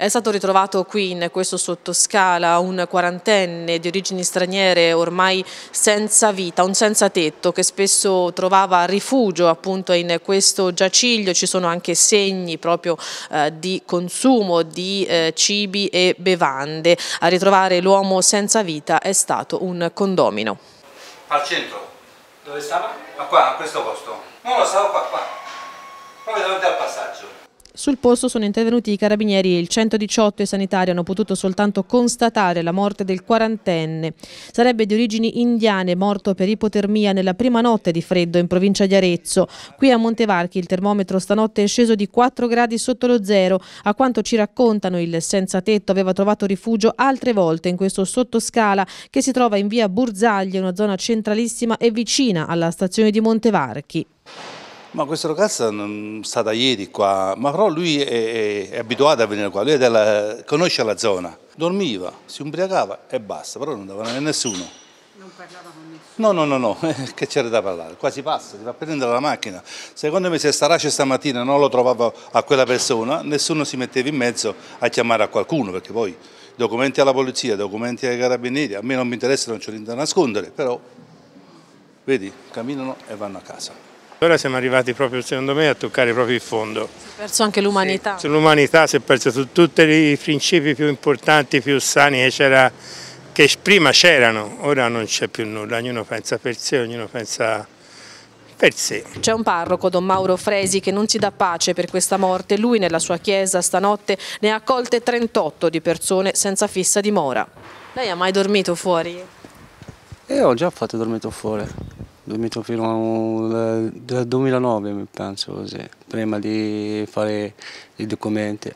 È stato ritrovato qui in questo sottoscala un quarantenne di origini straniere ormai senza vita, un senza tetto che spesso trovava rifugio appunto in questo giaciglio. Ci sono anche segni proprio eh, di consumo di eh, cibi e bevande. A ritrovare l'uomo senza vita è stato un condomino. Al centro? Dove stava? Ma ah, qua, a questo posto? No, stavo qua, qua. Poi davanti al passaggio. Sul posto sono intervenuti i carabinieri, e il 118 e i sanitari hanno potuto soltanto constatare la morte del quarantenne. Sarebbe di origini indiane, morto per ipotermia nella prima notte di freddo in provincia di Arezzo. Qui a Montevarchi il termometro stanotte è sceso di 4 gradi sotto lo zero. A quanto ci raccontano il senza tetto aveva trovato rifugio altre volte in questo sottoscala che si trova in via Burzaglia, una zona centralissima e vicina alla stazione di Montevarchi. Ma questa ragazza non è stata ieri qua, ma però lui è, è abituato a venire qua, lui della, conosce la zona. Dormiva, si ubriacava e basta, però non andava a nessuno. Non parlava con nessuno? No, no, no, no. Eh, che c'era da parlare? Qua si passa, si va a prendere la macchina. Secondo me se Starace stamattina non lo trovava a quella persona, nessuno si metteva in mezzo a chiamare a qualcuno, perché poi documenti alla polizia, documenti ai carabinieri, a me non mi interessa, non c'è niente da nascondere, però vedi, camminano e vanno a casa. Ora siamo arrivati proprio, secondo me, a toccare proprio il fondo. Si è perso anche l'umanità. Sì, l'umanità si è perso su tutti i principi più importanti, più sani che, che prima c'erano, ora non c'è più nulla, ognuno pensa per sé, ognuno pensa per sé. C'è un parroco, Don Mauro Fresi, che non si dà pace per questa morte. Lui nella sua chiesa stanotte ne ha accolte 38 di persone senza fissa dimora. Lei ha mai dormito fuori? Io eh, ho già fatto dormito fuori dormito fino al 2009, penso così, prima di fare i documenti.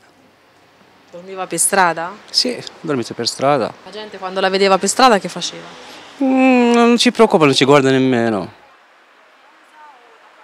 Dormiva per strada? Sì, dormito per strada. La gente quando la vedeva per strada che faceva? Mm, non ci preoccupa, non ci guarda nemmeno.